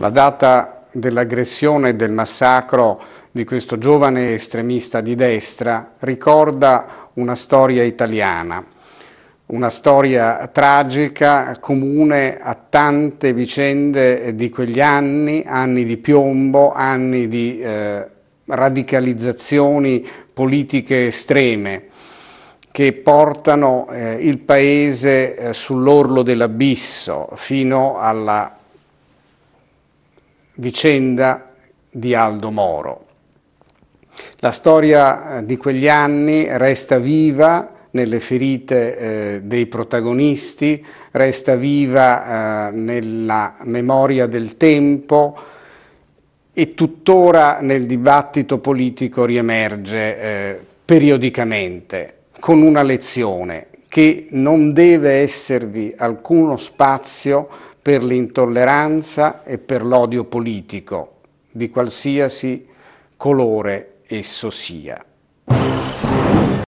La data dell'aggressione e del massacro di questo giovane estremista di destra ricorda una storia italiana, una storia tragica comune a tante vicende di quegli anni, anni di piombo, anni di eh, radicalizzazioni politiche estreme che portano eh, il Paese eh, sull'orlo dell'abisso fino alla vicenda di Aldo Moro. La storia eh, di quegli anni resta viva nelle ferite eh, dei protagonisti, resta viva eh, nella memoria del tempo e tuttora nel dibattito politico riemerge eh, periodicamente con una lezione, che non deve esservi alcuno spazio per l'intolleranza e per l'odio politico, di qualsiasi colore esso sia.